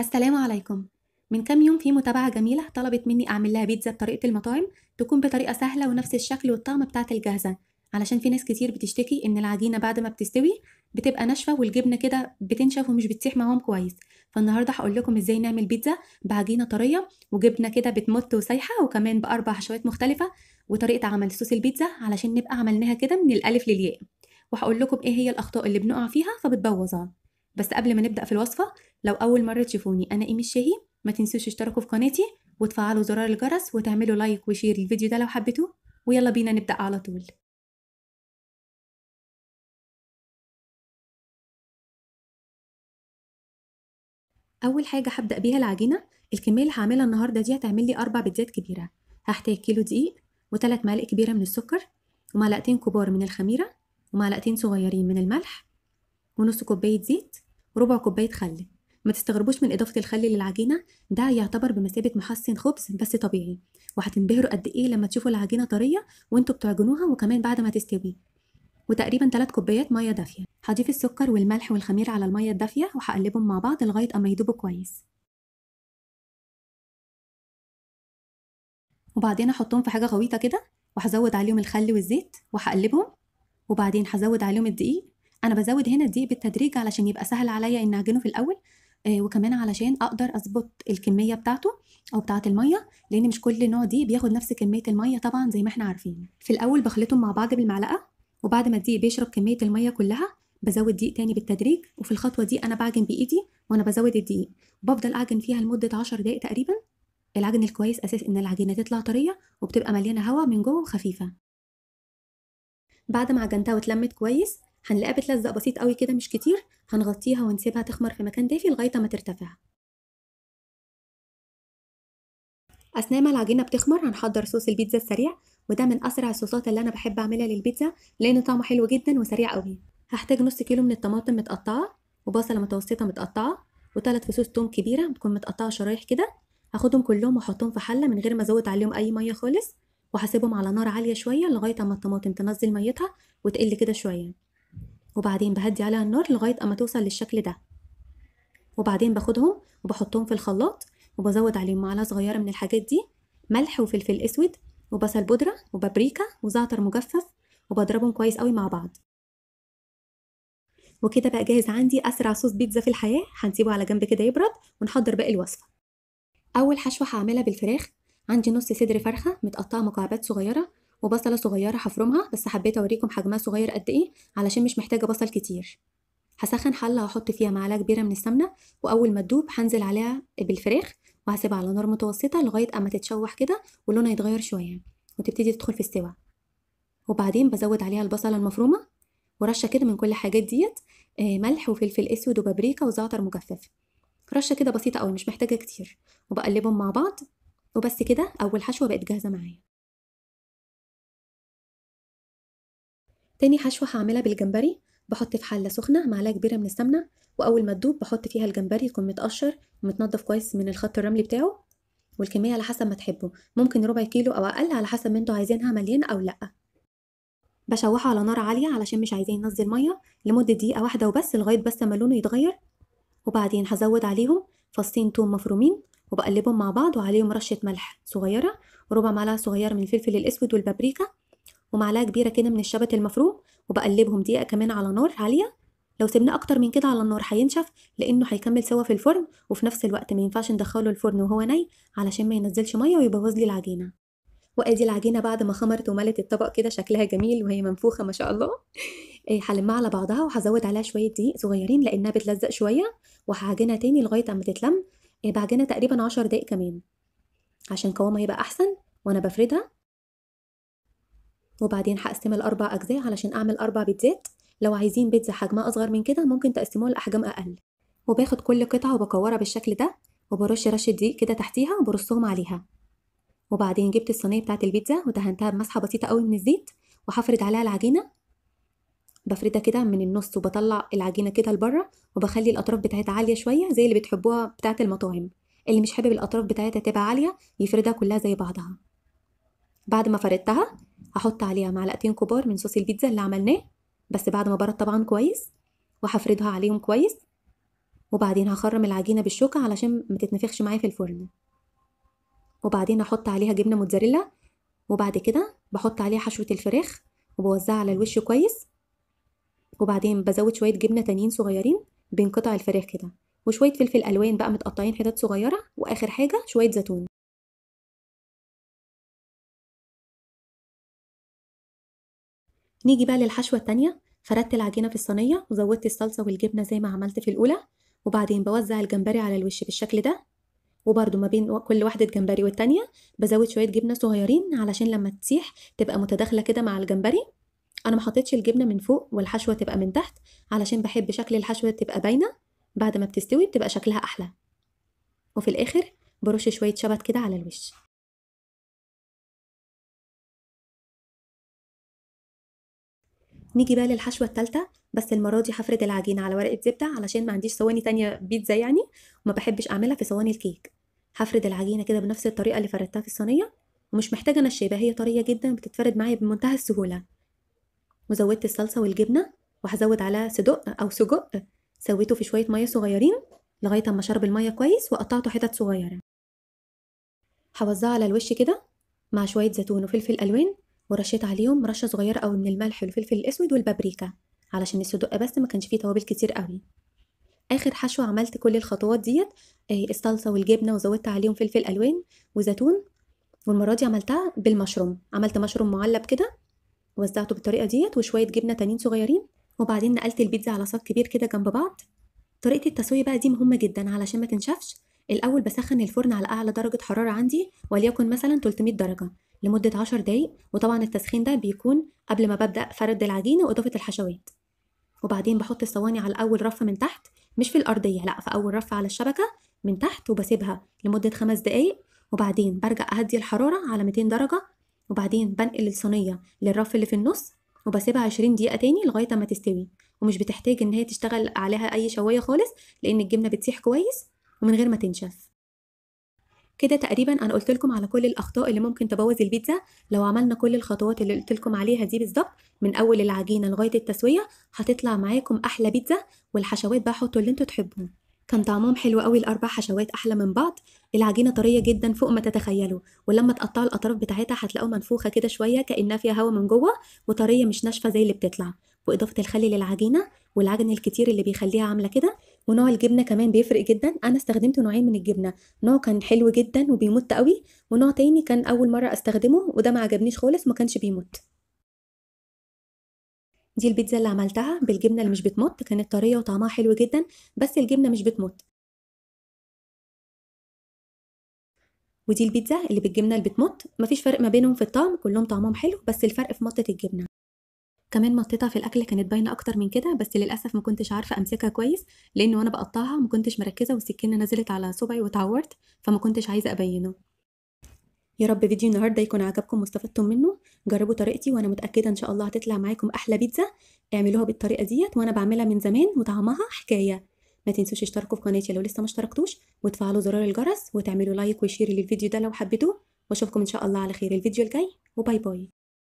السلام عليكم من كام يوم في متابعة جميلة طلبت مني أعمل لها بيتزا بطريقة المطاعم تكون بطريقة سهلة ونفس الشكل والطعم بتاعة الجاهزة علشان في ناس كتير بتشتكي إن العجينة بعد ما بتستوي بتبقى ناشفة والجبنة كده بتنشف ومش بتسيح معاهم كويس فالنهاردة هقول لكم إزاي نعمل بيتزا بعجينة طرية وجبنة كده بتمط وسايحة وكمان بأربع حشوات مختلفة وطريقة عمل صوص البيتزا علشان نبقى عملناها كده من الألف للياء وهقول لكم إيه هي الأخطاء اللي بنقع فيها فبتبوظها بس قبل ما نبدأ في الوصفة لو أول مرة تشوفوني أنا إيمي الشهي ما تنسوش تشتركوا في قناتي وتفعلوا زرار الجرس وتعملوا لايك وشير الفيديو ده لو حبيتوه ويلا بينا نبدأ على طول أول حاجة هبدأ بيها العجينة الكمية اللي هعملها النهاردة دي هتعمل لي أربع بيتزات كبيرة هحتاج كيلو دقيق وتلات معالق كبيرة من السكر ومعلقتين كبار من الخميرة ومعلقتين صغيرين من الملح ونص كوباية زيت وربع كوباية خل ما تستغربوش من اضافه الخل للعجينه ده يعتبر بمثابه محسن خبز بس طبيعي وهتنبهروا قد ايه لما تشوفوا العجينه طريه وانتوا بتعجنوها وكمان بعد ما تستوي وتقريبا 3 كوبايات ميه دافيه هضيف السكر والملح والخميره على الميه الدافيه وهقلبهم مع بعض لغايه اما يدوبوا كويس وبعدين احطهم في حاجه غويطه كده وهزود عليهم الخل والزيت وهقلبهم وبعدين هزود عليهم الدقيق انا بزود هنا الدقيق بالتدريج علشان يبقى سهل عليا ان اعجنه في الاول آه، وكمان علشان اقدر اظبط الكميه بتاعته او بتاعه الميه لان مش كل نوع دي بياخد نفس كميه الميه طبعا زي ما احنا عارفين في الاول بخلطهم مع بعض بالمعلقه وبعد ما الدقيق بيشرب كميه الميه كلها بزود دقيق تاني بالتدريج وفي الخطوه دي انا بعجن بايدي وانا بزود الدقيق بفضل اعجن فيها لمده 10 دقائق تقريبا العجن الكويس اساس ان العجينه تطلع طريه وبتبقى مليانه هواء من جوه وخفيفه بعد ما عجنتها واتلمت كويس هنلاقيها بتلزق بسيط قوي كده مش كتير هنغطيها ونسيبها تخمر في مكان دافي لغايه ما ترتفع اثناء ما العجينه بتخمر هنحضر صوص البيتزا السريع وده من اسرع الصوصات اللي انا بحب اعملها للبيتزا لان طعمه حلو جدا وسريع قوي هحتاج نص كيلو من الطماطم متقطعه وبصله متوسطه متقطعه وثلاث فصوص توم كبيره بتكون متقطعه شرايح كده هاخدهم كلهم واحطهم في حله من غير ما ازود عليهم اي ميه خالص وهسيبهم على نار عاليه شويه لغايه اما الطماطم تنزل ميتها وتقل كده شويه وبعدين بهدي عليها النار لغاية أما توصل للشكل ده وبعدين باخدهم وبحطهم في الخلاط وبزود عليهم معلقة صغيرة من الحاجات دي ملح وفلفل أسود وبصل بودرة وبابريكا وزعتر مجفف وبضربهم كويس قوي مع بعض وكده بقى جاهز عندي أسرع صوص بيتزا في الحياة هنسيبه على جنب كده يبرد ونحضر باقي الوصفة أول حشوة هعملها بالفراخ عندي نص صدر فرخة متقطعة مكعبات صغيرة وبصله صغيره هفرمها بس حبيت اوريكم حجمها صغير قد ايه علشان مش محتاجه بصل كتير هسخن حله هحط فيها معلقه كبيره من السمنه واول ما تدوب هنزل عليها بالفراخ وهسيبها على نار متوسطه لغايه اما تتشوح كده ولونها يتغير شويه وتبتدي تدخل في السوا وبعدين بزود عليها البصله المفرومه ورشه كده من كل الحاجات ديت آه، ملح وفلفل اسود وبابريكا وزعتر مجفف رشه كده بسيطه قوي مش محتاجه كتير وبقلبهم مع بعض وبس كده اول حشوه بقت جاهزه معايا تاني حشوة هعملها بالجمبري بحط في حلة سخنة معلقة كبيرة من السمنة وأول ما تدوب بحط فيها الجمبري يكون متقشر ومتنضف كويس من الخط الرملي بتاعه والكمية على حسب ما تحبوا ممكن ربع كيلو أو أقل على حسب ما انتوا عايزينها مليانة أو لأ بشوحه على نار عالية علشان مش عايزين ينزل مية لمدة دقيقة واحدة وبس لغاية بس ما لونه يتغير وبعدين هزود عليهم فصين توم مفرومين وبقلبهم مع بعض وعليهم رشة ملح صغيرة وربع معلقة صغيرة من الفلفل الأسود والبابريكا ومعلقه كبيره كده من الشبت المفروم وبقلبهم دقيقه كمان على نار عاليه لو سيبناه اكتر من كده على النار هينشف لانه هيكمل سوا في الفرن وفي نفس الوقت ما ينفعش ندخله الفرن وهو ني علشان ما ينزلش ميه ويبوظ لي العجينه وادي العجينه بعد ما خمرت وملت الطبق كده شكلها جميل وهي منفوخه ما شاء الله إيه، هلمها على بعضها وهزود عليها شويه دقيق صغيرين لانها بتلزق شويه وهعجنها تاني لغايه اما تتلم إيه، بعجنها تقريبا عشر دقايق كمان عشان قوامها يبقى احسن وانا بفردها وبعدين هقسم الاربع أجزاء علشان أعمل أربع بيتزات لو عايزين بيتزا حجمها أصغر من كده ممكن تقسموها لأحجام أقل وباخد كل قطعة وبكورها بالشكل ده وبرش رشة دقيق كده تحتيها وبرصهم عليها وبعدين جبت الصينية بتاعة البيتزا ودهنتها بمسحة بسيطة قوي من الزيت وهفرد عليها العجينة بفردها كده من النص وبطلع العجينة كده لبره وبخلي الأطراف بتاعتها عالية شوية زي اللي بتحبوها بتاعة المطاعم اللي مش حابب الأطراف بتاعتها تبقى عالية يفردها كلها زي بعضها بعد ما فردتها هحط عليها معلقتين كبار من صوص البيتزا اللي عملناه بس بعد ما برد طبعا كويس وهفردها عليهم كويس وبعدين هخرم العجينه بالشوكه علشان ما تتنفخش معايا في الفرن وبعدين احط عليها جبنه موتزاريلا وبعد كده بحط عليها حشوه الفراخ وبوزعها على الوش كويس وبعدين بزود شويه جبنه تانيين صغيرين بين قطع الفراخ كده وشويه فلفل الوان بقى متقطعين حتت صغيره واخر حاجه شويه زيتون نيجي بقى للحشوة التانية فردت العجينة في الصينية وزودت الصلصة والجبنة زي ما عملت في الأولى وبعدين بوزع الجمبري على الوش بالشكل ده وبرده ما بين كل واحدة جمبري والتانية بزود شوية جبنة صغيرين علشان لما تسيح تبقى متداخلة كده مع الجمبري أنا حطيتش الجبنة من فوق والحشوة تبقى من تحت علشان بحب شكل الحشوة تبقى باينة بعد ما بتستوي بتبقى شكلها أحلى وفي الآخر برش شوية شبت كده على الوش نيجي بقى للحشوه الثالثه بس المره دي هفرد العجينه على ورقه زبده علشان ما عنديش صواني تانية بيتزا يعني وما بحبش اعملها في صواني الكيك هفرد العجينه كده بنفس الطريقه اللي فردتها في الصينيه ومش محتاجه نشيبه هي طريه جدا بتتفرد معايا بمنتهى السهوله وزودت الصلصه والجبنه وهزود على صدق او سجق سويته في شويه ميه صغيرين لغايه اما شرب الميه كويس وقطعته حتت صغيره هوزعه على الوش كده مع شويه زيتون وفلفل الوان ورشيت عليهم رشه صغيره قوي من الملح والفلفل الاسود والبابريكا علشان الصدق بس ما كانش فيه توابل كتير قوي اخر حشو عملت كل الخطوات ديت آه، الصلصه والجبنه وزودت عليهم فلفل الوان وزيتون والمره دي عملتها بالمشروم عملت مشروم معلب كده وزعته بالطريقه ديت وشويه جبنه تانيين صغيرين وبعدين نقلت البيتزا على صاج كبير كده جنب بعض طريقه التسويه بقى دي مهمه جدا علشان ما تنشفش الاول بسخن الفرن على اعلى درجه حراره عندي وليكن مثلا 300 درجه لمده 10 دقايق وطبعا التسخين ده بيكون قبل ما ببدا فرد العجينه واضافه الحشوات وبعدين بحط الصواني على اول رف من تحت مش في الارضيه لا في اول رف على الشبكه من تحت وبسيبها لمده خمس دقايق وبعدين برجع اهدي الحراره على 200 درجه وبعدين بنقل الصينيه للرف اللي في النص وبسيبها 20 دقيقه تاني لغايه ما تستوي ومش بتحتاج ان هي تشتغل عليها اي شوية خالص لان الجبنه بتسيح كويس ومن غير ما تنشف كده تقريبا انا قلت لكم على كل الاخطاء اللي ممكن تبوظ البيتزا لو عملنا كل الخطوات اللي قلت لكم عليها دي بالظبط من اول العجينه لغايه التسويه هتطلع معاكم احلى بيتزا والحشوات بقى حطوا اللي انتوا تحبوه كان طعمهم حلو قوي الاربع حشوات احلى من بعض العجينه طريه جدا فوق ما تتخيلوا ولما تقطعوا الاطراف بتاعتها هتلاقوا منفوخه كده شويه كانها فيها هوا من جوه وطريه مش ناشفه زي اللي بتطلع واضافه الخل للعجينه والعجن الكتير اللي بيخليها عامله كده ونوع الجبنه كمان بيفرق جدا انا استخدمت نوعين من الجبنه نوع كان حلو جدا وبيمت قوي ونوع تاني كان اول مره استخدمه وده ما عجبنيش خالص ما كانش بيمت دي البيتزا اللي عملتها بالجبنه اللي مش بتمط كانت طريه وطعمها حلو جدا بس الجبنه مش بتمط ودي البيتزا اللي بالجبنه اللي بتمط مفيش فرق ما بينهم في الطعم كلهم طعمهم حلو بس الفرق في مطه الجبنه كمان مطيتها في الاكل كانت باينه اكتر من كده بس للاسف ما كنتش عارفه امسكها كويس لان وانا بقطعها ما كنتش مركزه والسكينه نزلت على صبعي واتعورت فما كنتش عايزه ابينه يا رب فيديو النهارده يكون عجبكم واستفدتم منه جربوا طريقتي وانا متاكده ان شاء الله هتطلع معاكم احلى بيتزا اعملوها بالطريقه ديت وانا بعملها من زمان وطعمها حكايه ما تنسوش تشتركوا في قناتي لو لسه ما اشتركتوش وتفعلوا زرار الجرس وتعملوا لايك وشير للفيديو ده لو حبيتوه واشوفكم ان شاء الله على خير الفيديو الجاي وباي باي